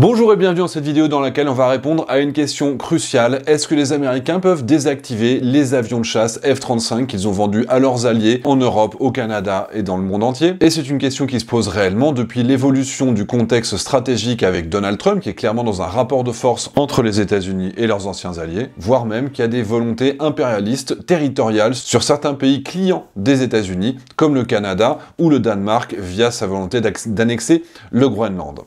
Bonjour et bienvenue dans cette vidéo dans laquelle on va répondre à une question cruciale. Est-ce que les Américains peuvent désactiver les avions de chasse F-35 qu'ils ont vendus à leurs alliés en Europe, au Canada et dans le monde entier Et c'est une question qui se pose réellement depuis l'évolution du contexte stratégique avec Donald Trump, qui est clairement dans un rapport de force entre les États-Unis et leurs anciens alliés, voire même qu'il y a des volontés impérialistes territoriales sur certains pays clients des États-Unis, comme le Canada ou le Danemark, via sa volonté d'annexer le Groenland.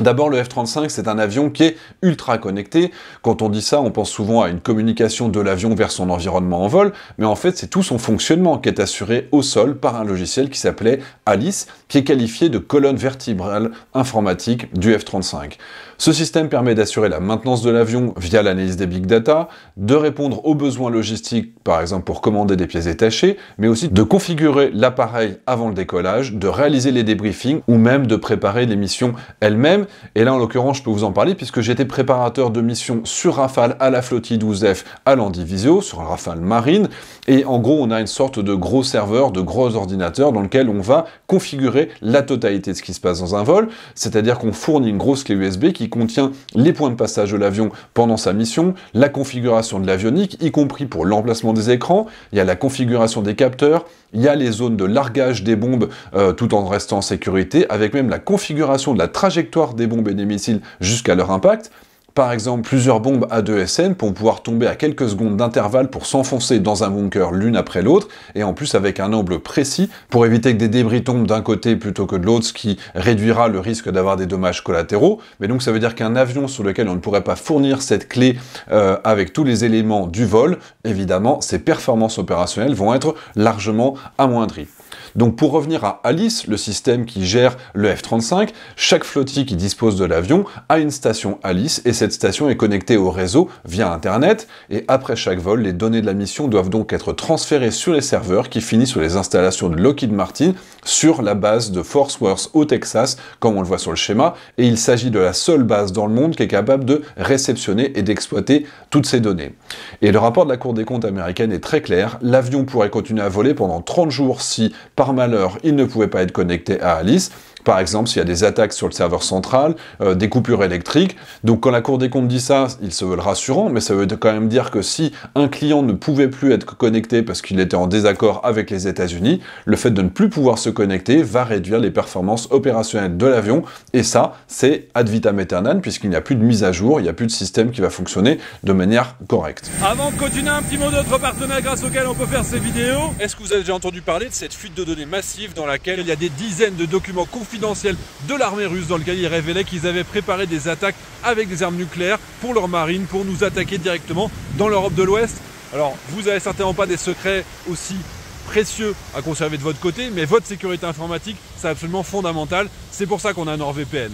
D'abord, le F-35, c'est un avion qui est ultra connecté. Quand on dit ça, on pense souvent à une communication de l'avion vers son environnement en vol, mais en fait, c'est tout son fonctionnement qui est assuré au sol par un logiciel qui s'appelait Alice, qui est qualifié de colonne vertébrale informatique du F-35. Ce système permet d'assurer la maintenance de l'avion via l'analyse des big data, de répondre aux besoins logistiques, par exemple pour commander des pièces détachées, mais aussi de configurer l'appareil avant le décollage, de réaliser les débriefings ou même de préparer les missions elles-mêmes. Et là, en l'occurrence, je peux vous en parler puisque j'étais préparateur de mission sur Rafale à la flottille 12F à l'Andivisio, sur un Rafale marine. Et en gros, on a une sorte de gros serveur, de gros ordinateur dans lequel on va configurer la totalité de ce qui se passe dans un vol. C'est-à-dire qu'on fournit une grosse clé USB qui contient les points de passage de l'avion pendant sa mission, la configuration de l'avionique, y compris pour l'emplacement des écrans, il y a la configuration des capteurs, il y a les zones de largage des bombes euh, tout en restant en sécurité, avec même la configuration de la trajectoire des bombes et des missiles jusqu'à leur impact par exemple plusieurs bombes A2SN pour pouvoir tomber à quelques secondes d'intervalle pour s'enfoncer dans un bunker l'une après l'autre, et en plus avec un angle précis pour éviter que des débris tombent d'un côté plutôt que de l'autre, ce qui réduira le risque d'avoir des dommages collatéraux. Mais donc ça veut dire qu'un avion sur lequel on ne pourrait pas fournir cette clé euh, avec tous les éléments du vol, évidemment, ses performances opérationnelles vont être largement amoindries. Donc pour revenir à Alice, le système qui gère le F-35, chaque flottille qui dispose de l'avion a une station Alice et cette station est connectée au réseau via Internet et après chaque vol, les données de la mission doivent donc être transférées sur les serveurs qui finissent sur les installations de Lockheed Martin sur la base de Fort Worth au Texas, comme on le voit sur le schéma, et il s'agit de la seule base dans le monde qui est capable de réceptionner et d'exploiter toutes ces données. Et le rapport de la Cour des comptes américaine est très clair, l'avion pourrait continuer à voler pendant 30 jours si, par par malheur, il ne pouvait pas être connecté à Alice. Par exemple, s'il y a des attaques sur le serveur central, euh, des coupures électriques. Donc quand la Cour des comptes dit ça, ils se veulent rassurants, mais ça veut quand même dire que si un client ne pouvait plus être connecté parce qu'il était en désaccord avec les États-Unis, le fait de ne plus pouvoir se connecter va réduire les performances opérationnelles de l'avion. Et ça, c'est ad vitam aeternam, puisqu'il n'y a plus de mise à jour, il n'y a plus de système qui va fonctionner de manière correcte. Avant de continuer, un petit mot d'autre, partenaire grâce auquel on peut faire ces vidéos. Est-ce que vous avez déjà entendu parler de cette fuite de données massive dans laquelle il y a des dizaines de documents confidentiel de l'armée russe dans lequel il révélait qu'ils avaient préparé des attaques avec des armes nucléaires pour leur marine, pour nous attaquer directement dans l'Europe de l'Ouest. Alors, vous n'avez certainement pas des secrets aussi précieux à conserver de votre côté, mais votre sécurité informatique, c'est absolument fondamental. C'est pour ça qu'on a un NordVPN.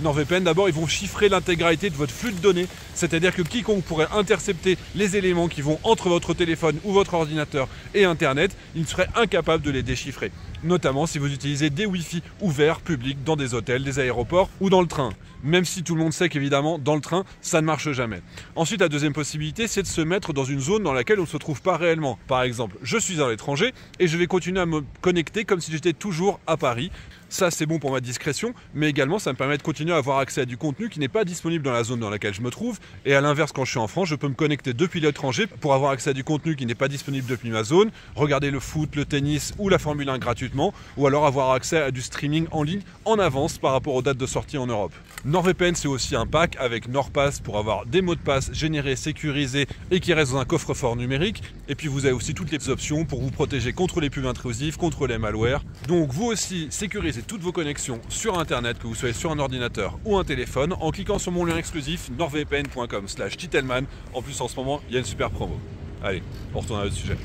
NordVPN, d'abord, ils vont chiffrer l'intégralité de votre flux de données, c'est-à-dire que quiconque pourrait intercepter les éléments qui vont entre votre téléphone ou votre ordinateur et Internet, il serait incapable de les déchiffrer, notamment si vous utilisez des Wi-Fi ouverts, publics, dans des hôtels, des aéroports ou dans le train. Même si tout le monde sait qu'évidemment, dans le train, ça ne marche jamais. Ensuite, la deuxième possibilité, c'est de se mettre dans une zone dans laquelle on ne se trouve pas réellement. Par exemple, je suis à l'étranger et je vais continuer à me connecter comme si j'étais toujours à Paris. Ça, c'est bon pour ma discrétion, mais également, ça me permet de continuer à avoir accès à du contenu qui n'est pas disponible dans la zone dans laquelle je me trouve. Et à l'inverse, quand je suis en France, je peux me connecter depuis l'étranger pour avoir accès à du contenu qui n'est pas disponible depuis ma zone, regarder le foot, le tennis ou la Formule 1 gratuitement, ou alors avoir accès à du streaming en ligne en avance par rapport aux dates de sortie en Europe. NordVPN, c'est aussi un pack avec NordPass pour avoir des mots de passe générés, sécurisés et qui restent dans un coffre-fort numérique. Et puis vous avez aussi toutes les options pour vous protéger contre les pubs intrusives, contre les malwares. Donc vous aussi, sécurisez toutes vos connexions sur Internet, que vous soyez sur un ordinateur ou un téléphone, en cliquant sur mon lien exclusif nordvpn.com slash titelman. En plus, en ce moment, il y a une super promo. Allez, on retourne à notre sujet.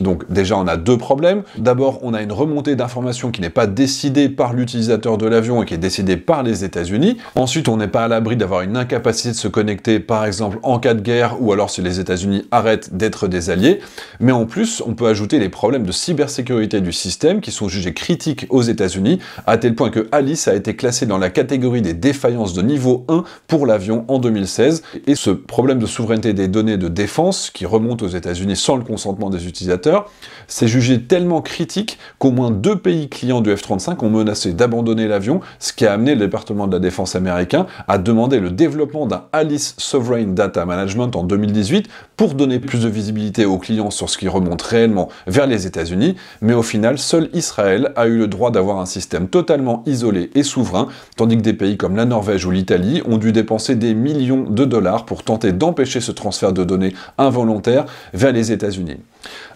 Donc déjà, on a deux problèmes. D'abord, on a une remontée d'informations qui n'est pas décidée par l'utilisateur de l'avion et qui est décidée par les États-Unis. Ensuite, on n'est pas à l'abri d'avoir une incapacité de se connecter, par exemple, en cas de guerre ou alors si les États-Unis arrêtent d'être des alliés. Mais en plus, on peut ajouter les problèmes de cybersécurité du système qui sont jugés critiques aux États-Unis, à tel point que Alice a été classée dans la catégorie des défaillances de niveau 1 pour l'avion en 2016. Et ce problème de souveraineté des données de défense qui remonte aux États-Unis sans le consentement des utilisateurs c'est jugé tellement critique qu'au moins deux pays clients du F-35 ont menacé d'abandonner l'avion, ce qui a amené le département de la défense américain à demander le développement d'un Alice Sovereign Data Management en 2018 pour donner plus de visibilité aux clients sur ce qui remonte réellement vers les États-Unis, mais au final, seul Israël a eu le droit d'avoir un système totalement isolé et souverain, tandis que des pays comme la Norvège ou l'Italie ont dû dépenser des millions de dollars pour tenter d'empêcher ce transfert de données involontaires vers les États-Unis.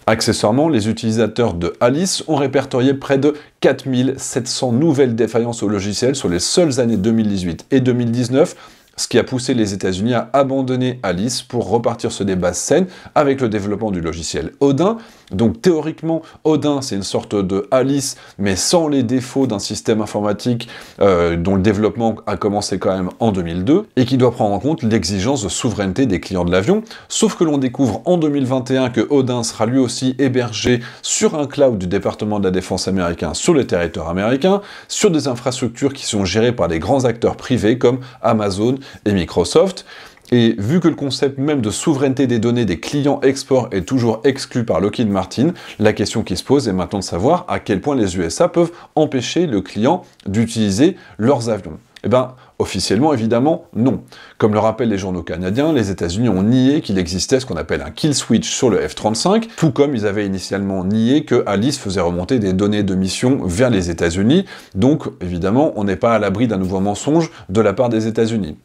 Accessoirement, les utilisateurs de Alice ont répertorié près de 4700 nouvelles défaillances au logiciel sur les seules années 2018 et 2019, ce qui a poussé les États-Unis à abandonner Alice pour repartir ce débat saines avec le développement du logiciel Odin. Donc théoriquement, Odin, c'est une sorte de Alice, mais sans les défauts d'un système informatique euh, dont le développement a commencé quand même en 2002, et qui doit prendre en compte l'exigence de souveraineté des clients de l'avion. Sauf que l'on découvre en 2021 que Odin sera lui aussi hébergé sur un cloud du département de la défense américain sur le territoire américain, sur des infrastructures qui sont gérées par des grands acteurs privés comme Amazon, et Microsoft. Et vu que le concept même de souveraineté des données des clients export est toujours exclu par Lockheed Martin, la question qui se pose est maintenant de savoir à quel point les USA peuvent empêcher le client d'utiliser leurs avions. Eh bien, Officiellement, évidemment, non. Comme le rappellent les journaux canadiens, les États-Unis ont nié qu'il existait ce qu'on appelle un kill switch sur le F-35, tout comme ils avaient initialement nié que Alice faisait remonter des données de mission vers les États-Unis, donc évidemment, on n'est pas à l'abri d'un nouveau mensonge de la part des États-Unis.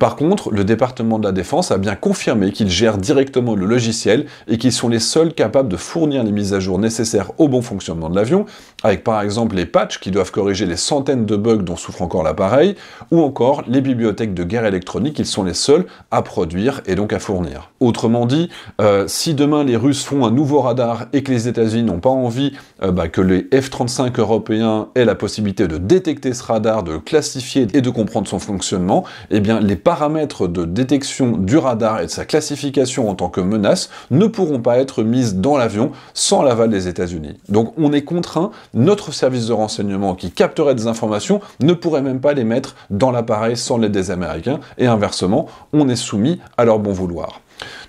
Par contre, le département de la Défense a bien confirmé qu'il gère directement le logiciel et qu'ils sont les seuls capables de fournir les mises à jour nécessaires au bon fonctionnement de l'avion, avec par exemple les patchs qui doivent corriger les centaines de bugs dont souffre encore l'appareil, ou encore les bibliothèques de guerre électronique, ils sont les seuls à produire et donc à fournir. Autrement dit, euh, si demain les Russes font un nouveau radar et que les États-Unis n'ont pas envie euh, bah, que les F-35 européens aient la possibilité de détecter ce radar, de le classifier et de comprendre son fonctionnement, eh bien les paramètres de détection du radar et de sa classification en tant que menace ne pourront pas être mis dans l'avion sans l'aval des États-Unis. Donc on est contraint, notre service de renseignement qui capterait des informations ne pourrait même pas les mettre dans la pareil sans l'aide des Américains, et inversement, on est soumis à leur bon vouloir.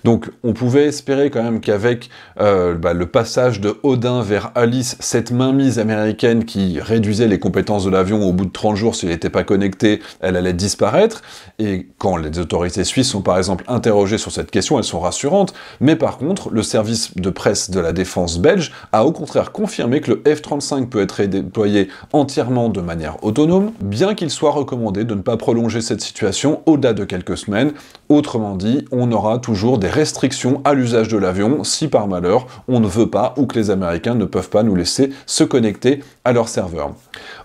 Donc on pouvait espérer quand même qu'avec euh, bah, le passage de Odin vers Alice, cette mainmise américaine qui réduisait les compétences de l'avion au bout de 30 jours s'il n'était pas connecté, elle allait disparaître. Et quand les autorités suisses sont par exemple interrogées sur cette question, elles sont rassurantes. Mais par contre, le service de presse de la défense belge a au contraire confirmé que le F-35 peut être déployé entièrement de manière autonome, bien qu'il soit recommandé de ne pas prolonger cette situation au-delà de quelques semaines. Autrement dit, on aura toujours des restrictions à l'usage de l'avion si par malheur on ne veut pas ou que les Américains ne peuvent pas nous laisser se connecter à leur serveur.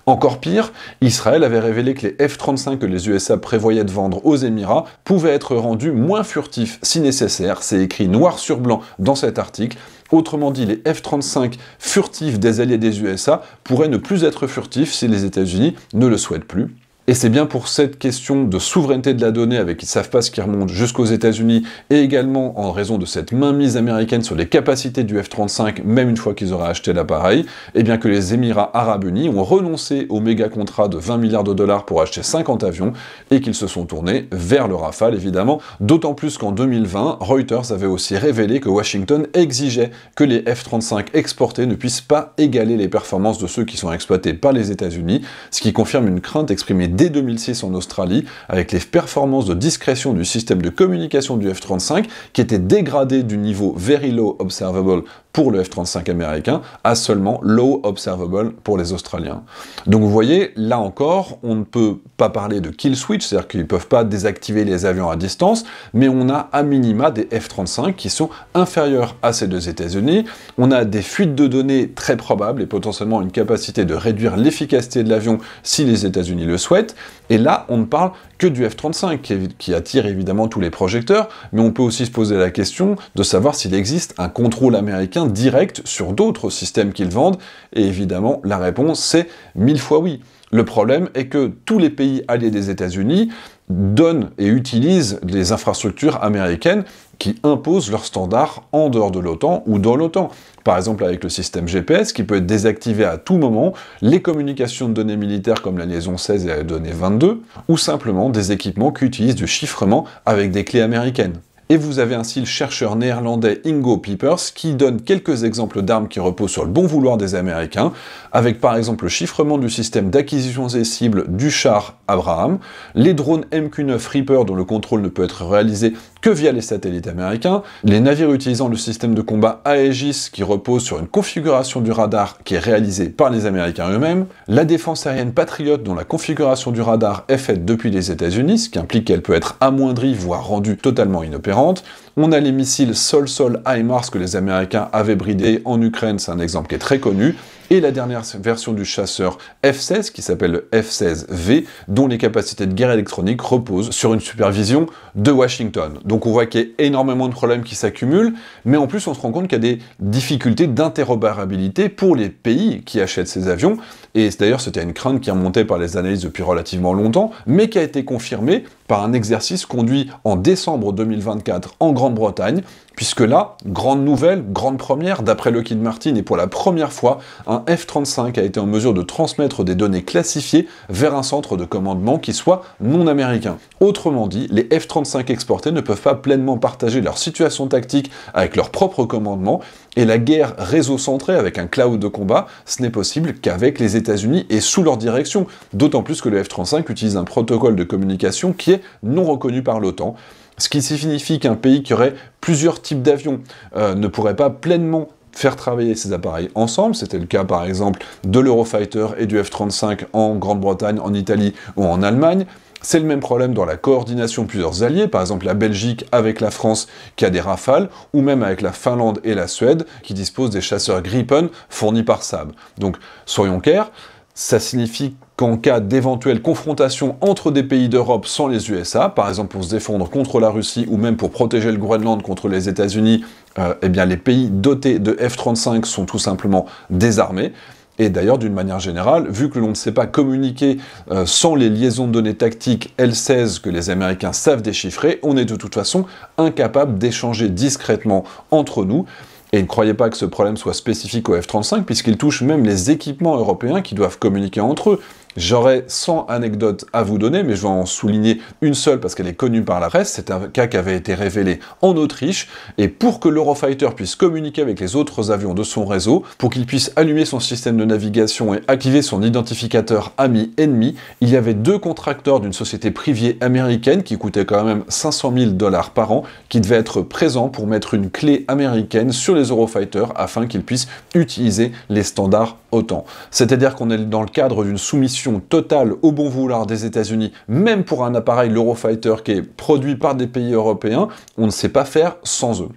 Encore pire, Israël avait révélé que les F-35 que les USA prévoyaient de vendre aux Émirats pouvaient être rendus moins furtifs si nécessaire, c'est écrit noir sur blanc dans cet article, Autrement dit, les F-35 furtifs des alliés des USA pourraient ne plus être furtifs si les États-Unis ne le souhaitent plus. Et c'est bien pour cette question de souveraineté de la donnée, avec ils ne savent pas ce qui remonte jusqu'aux États-Unis, et également en raison de cette mainmise américaine sur les capacités du F-35, même une fois qu'ils auraient acheté l'appareil, et eh bien que les Émirats Arabes Unis ont renoncé au méga contrat de 20 milliards de dollars pour acheter 50 avions, et qu'ils se sont tournés vers le Rafale, évidemment, d'autant plus qu'en 2020, Reuters avait aussi révélé que Washington exigeait que les F-35 exportés ne puissent pas égaler les performances de ceux qui sont exploités par les États-Unis, ce qui confirme une crainte exprimée dès 2006 en Australie, avec les performances de discrétion du système de communication du F-35 qui était dégradé du niveau Very Low Observable pour le F-35 américain, à seulement low observable pour les Australiens. Donc vous voyez, là encore, on ne peut pas parler de kill switch, c'est-à-dire qu'ils ne peuvent pas désactiver les avions à distance, mais on a à minima des F-35 qui sont inférieurs à ces deux États-Unis, on a des fuites de données très probables et potentiellement une capacité de réduire l'efficacité de l'avion si les États-Unis le souhaitent, et là, on ne parle que du F-35 qui, attire évidemment tous les projecteurs, mais on peut aussi se poser la question de savoir s'il existe un contrôle américain direct sur d'autres systèmes qu'ils vendent Et évidemment, la réponse, c'est mille fois oui. Le problème est que tous les pays alliés des États-Unis donnent et utilisent des infrastructures américaines qui imposent leurs standards en dehors de l'OTAN ou dans l'OTAN. Par exemple avec le système GPS qui peut être désactivé à tout moment, les communications de données militaires comme la liaison 16 et la donnée 22, ou simplement des équipements qui utilisent du chiffrement avec des clés américaines et vous avez ainsi le chercheur néerlandais Ingo Pipers qui donne quelques exemples d'armes qui reposent sur le bon vouloir des Américains, avec par exemple le chiffrement du système d'acquisition des cibles du char Abraham, les drones MQ-9 Reaper dont le contrôle ne peut être réalisé que via les satellites américains. Les navires utilisant le système de combat Aegis qui repose sur une configuration du radar qui est réalisée par les Américains eux-mêmes. La défense aérienne Patriot dont la configuration du radar est faite depuis les États-Unis, ce qui implique qu'elle peut être amoindrie voire rendue totalement inopérante. On a les missiles Sol-Sol HIMARS que les Américains avaient bridés en Ukraine, c'est un exemple qui est très connu et la dernière version du chasseur F-16 qui s'appelle le F-16V, dont les capacités de guerre électronique reposent sur une supervision de Washington. Donc on voit qu'il y a énormément de problèmes qui s'accumulent, mais en plus on se rend compte qu'il y a des difficultés d'interopérabilité pour les pays qui achètent ces avions, et d'ailleurs c'était une crainte qui remontait par les analyses depuis relativement longtemps, mais qui a été confirmée par un exercice conduit en décembre 2024 en Grande-Bretagne, puisque là, grande nouvelle, grande première, d'après Lockheed Martin, et pour la première fois, un F-35 a été en mesure de transmettre des données classifiées vers un centre de commandement qui soit non américain. Autrement dit, les F-35 exportés ne peuvent pas pleinement partager leur situation tactique avec leur propre commandement, et la guerre réseau-centrée avec un cloud de combat, ce n'est possible qu'avec les États-Unis et sous leur direction, d'autant plus que le F-35 utilise un protocole de communication qui non reconnu par l'OTAN. Ce qui signifie qu'un pays qui aurait plusieurs types d'avions euh, ne pourrait pas pleinement faire travailler ses appareils ensemble. C'était le cas par exemple de l'Eurofighter et du F-35 en Grande-Bretagne, en Italie ou en Allemagne. C'est le même problème dans la coordination de plusieurs alliés, par exemple la Belgique avec la France qui a des rafales, ou même avec la Finlande et la Suède qui disposent des chasseurs Gripen fournis par Saab. Donc soyons clairs, ça signifie qu'en cas d'éventuelle confrontation entre des pays d'Europe sans les USA, par exemple pour se défendre contre la Russie ou même pour protéger le Groenland contre les États-Unis, euh, eh bien les pays dotés de F-35 sont tout simplement désarmés. Et d'ailleurs, d'une manière générale, vu que l'on ne sait pas communiquer euh, sans les liaisons de données tactiques L16 que les Américains savent déchiffrer, on est de toute façon incapable d'échanger discrètement entre nous. Et ne croyez pas que ce problème soit spécifique au F-35, puisqu'il touche même les équipements européens qui doivent communiquer entre eux. J'aurais 100 anecdotes à vous donner, mais je vais en souligner une seule parce qu'elle est connue par la reste. C'est un cas qui avait été révélé en Autriche. Et pour que l'Eurofighter puisse communiquer avec les autres avions de son réseau, pour qu'il puisse allumer son système de navigation et activer son identificateur ami-ennemi, il y avait deux contracteurs d'une société privée américaine qui coûtait quand même 500 000 dollars par an, qui devaient être présents pour mettre une clé américaine sur les Eurofighters afin qu'ils puissent utiliser les standards OTAN. C'est-à-dire qu'on est dans le cadre d'une soumission totale au bon vouloir des États-Unis, même pour un appareil, l'Eurofighter, qui est produit par des pays européens, on ne sait pas faire sans eux.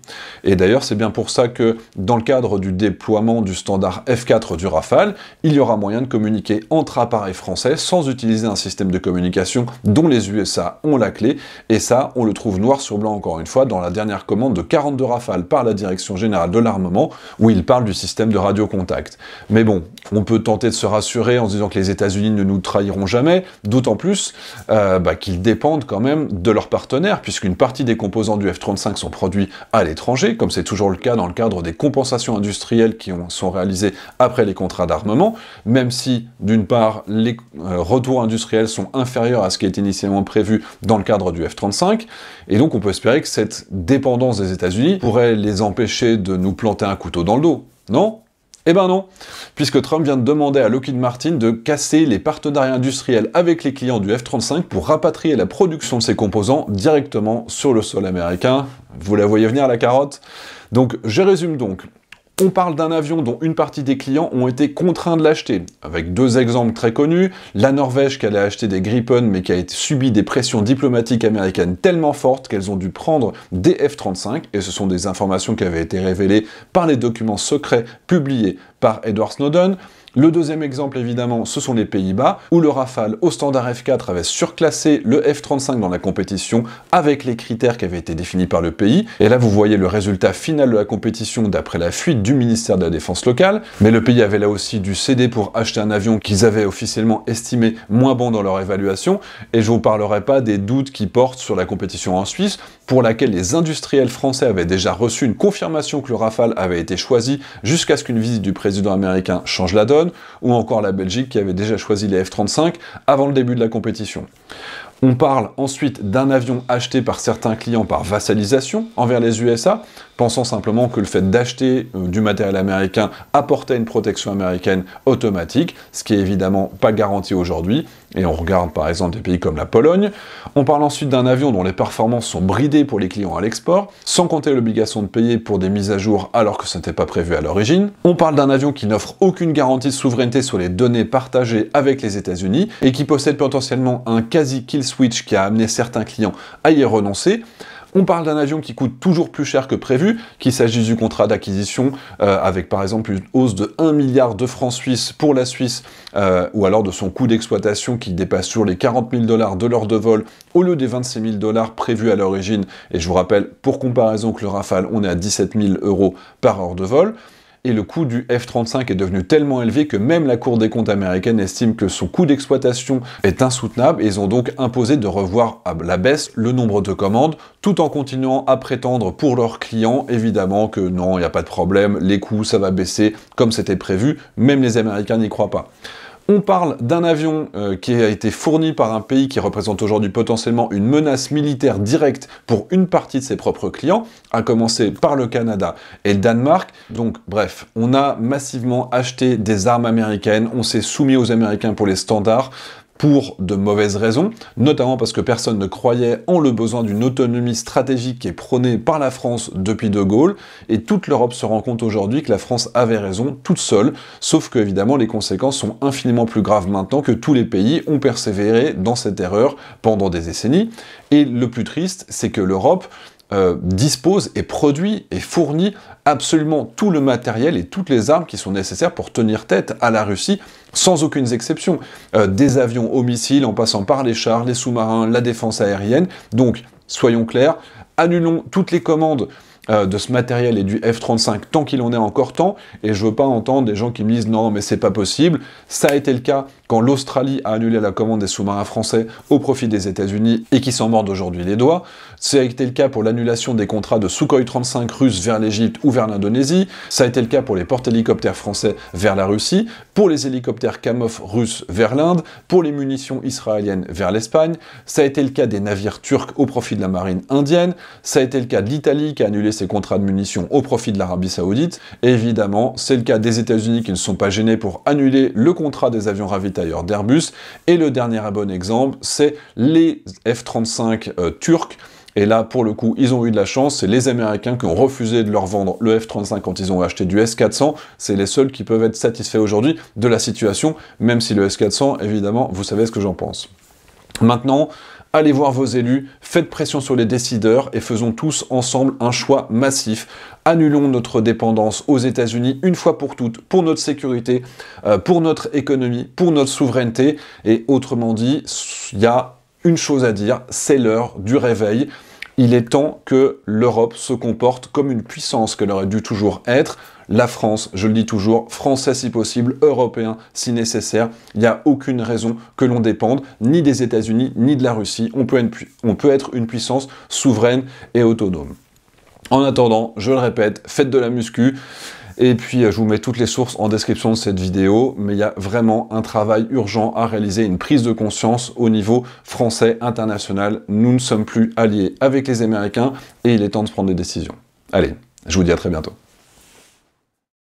Et d'ailleurs, c'est bien pour ça que dans le cadre du déploiement du standard F4 du Rafale, il y aura moyen de communiquer entre appareils français sans utiliser un système de communication dont les USA ont la clé. Et ça, on le trouve noir sur blanc encore une fois dans la dernière commande de 42 Rafales par la Direction Générale de l'Armement, où il parle du système de radiocontact. Mais bon, on peut tenter de se rassurer en se disant que les États-Unis ne nous trahiront jamais, d'autant plus euh, bah, qu'ils dépendent quand même de leurs partenaires, puisqu'une partie des composants du F-35 sont produits à l'étranger, comme c'est toujours le cas dans le cadre des compensations industrielles qui sont réalisées après les contrats d'armement, même si, d'une part, les euh, retours industriels sont inférieurs à ce qui était initialement prévu dans le cadre du F-35, et donc on peut espérer que cette dépendance des États-Unis pourrait les empêcher de nous planter un couteau dans le dos. Non eh ben non, puisque Trump vient de demander à Lockheed Martin de casser les partenariats industriels avec les clients du F-35 pour rapatrier la production de ses composants directement sur le sol américain. Vous la voyez venir la carotte Donc je résume donc. On parle d'un avion dont une partie des clients ont été contraints de l'acheter, avec deux exemples très connus, la Norvège qui allait acheter des Gripen mais qui a subi des pressions diplomatiques américaines tellement fortes qu'elles ont dû prendre des F-35, et ce sont des informations qui avaient été révélées par les documents secrets publiés par Edward Snowden, le deuxième exemple, évidemment, ce sont les Pays-Bas, où le Rafale au standard F4 avait surclassé le F35 dans la compétition avec les critères qui avaient été définis par le pays. Et là, vous voyez le résultat final de la compétition d'après la fuite du ministère de la Défense locale. Mais le pays avait là aussi dû céder pour acheter un avion qu'ils avaient officiellement estimé moins bon dans leur évaluation. Et je vous parlerai pas des doutes qui portent sur la compétition en Suisse, pour laquelle les industriels français avaient déjà reçu une confirmation que le Rafale avait été choisi jusqu'à ce qu'une visite du président américain change la donne ou encore la Belgique qui avait déjà choisi les F-35 avant le début de la compétition. On parle ensuite d'un avion acheté par certains clients par vassalisation envers les USA, pensant simplement que le fait d'acheter euh, du matériel américain apportait une protection américaine automatique, ce qui est évidemment pas garanti aujourd'hui. Et on regarde par exemple des pays comme la Pologne. On parle ensuite d'un avion dont les performances sont bridées pour les clients à l'export, sans compter l'obligation de payer pour des mises à jour alors que ce n'était pas prévu à l'origine. On parle d'un avion qui n'offre aucune garantie de souveraineté sur les données partagées avec les États-Unis et qui possède potentiellement un quasi kill switch qui a amené certains clients à y renoncer. On parle d'un avion qui coûte toujours plus cher que prévu, qu'il s'agisse du contrat d'acquisition euh, avec par exemple une hausse de 1 milliard de francs suisses pour la Suisse, euh, ou alors de son coût d'exploitation qui dépasse sur les 40 000 dollars de l'heure de vol au lieu des 26 000 dollars prévus à l'origine. Et je vous rappelle, pour comparaison, que le Rafale, on est à 17 000 euros par heure de vol et le coût du F-35 est devenu tellement élevé que même la Cour des comptes américaine estime que son coût d'exploitation est insoutenable et ils ont donc imposé de revoir à la baisse le nombre de commandes tout en continuant à prétendre pour leurs clients évidemment que non, il n'y a pas de problème, les coûts ça va baisser comme c'était prévu, même les Américains n'y croient pas. On parle d'un avion euh, qui a été fourni par un pays qui représente aujourd'hui potentiellement une menace militaire directe pour une partie de ses propres clients, à commencer par le Canada et le Danemark. Donc bref, on a massivement acheté des armes américaines, on s'est soumis aux Américains pour les standards pour de mauvaises raisons, notamment parce que personne ne croyait en le besoin d'une autonomie stratégique qui est prônée par la France depuis De Gaulle, et toute l'Europe se rend compte aujourd'hui que la France avait raison toute seule, sauf que évidemment les conséquences sont infiniment plus graves maintenant que tous les pays ont persévéré dans cette erreur pendant des décennies, et le plus triste, c'est que l'Europe, euh, dispose et produit et fournit absolument tout le matériel et toutes les armes qui sont nécessaires pour tenir tête à la Russie sans aucune exception. Euh, des avions aux missiles en passant par les chars, les sous-marins, la défense aérienne. Donc, soyons clairs, annulons toutes les commandes euh, de ce matériel et du F-35 tant qu'il en est encore temps, et je veux pas entendre des gens qui me disent non mais c'est pas possible, ça a été le cas quand l'Australie a annulé la commande des sous-marins français au profit des États-Unis et qui s'en mordent aujourd'hui les doigts. Ça a été le cas pour l'annulation des contrats de Sukhoi 35 russes vers l'Égypte ou vers l'Indonésie. Ça a été le cas pour les porte-hélicoptères français vers la Russie, pour les hélicoptères Kamov russes vers l'Inde, pour les munitions israéliennes vers l'Espagne. Ça a été le cas des navires turcs au profit de la marine indienne. Ça a été le cas de l'Italie qui a annulé ses contrats de munitions au profit de l'Arabie saoudite. évidemment, c'est le cas des États-Unis qui ne sont pas gênés pour annuler le contrat des avions ravitailleurs d'ailleurs d'Airbus. Et le dernier bon exemple, c'est les F-35 euh, turcs. Et là, pour le coup, ils ont eu de la chance. C'est les Américains qui ont refusé de leur vendre le F-35 quand ils ont acheté du S-400. C'est les seuls qui peuvent être satisfaits aujourd'hui de la situation, même si le S-400, évidemment, vous savez ce que j'en pense. Maintenant, allez voir vos élus, faites pression sur les décideurs et faisons tous ensemble un choix massif. Annulons notre dépendance aux États-Unis une fois pour toutes, pour notre sécurité, euh, pour notre économie, pour notre souveraineté. Et autrement dit, il y a une chose à dire, c'est l'heure du réveil il est temps que l'Europe se comporte comme une puissance qu'elle aurait dû toujours être. La France, je le dis toujours, français si possible, européen si nécessaire. Il n'y a aucune raison que l'on dépende ni des États-Unis ni de la Russie. On peut, on peut être une puissance souveraine et autonome. En attendant, je le répète, faites de la muscu. Et puis, euh, je vous mets toutes les sources en description de cette vidéo, mais il y a vraiment un travail urgent à réaliser, une prise de conscience au niveau français, international. Nous ne sommes plus alliés avec les Américains et il est temps de prendre des décisions. Allez, je vous dis à très bientôt.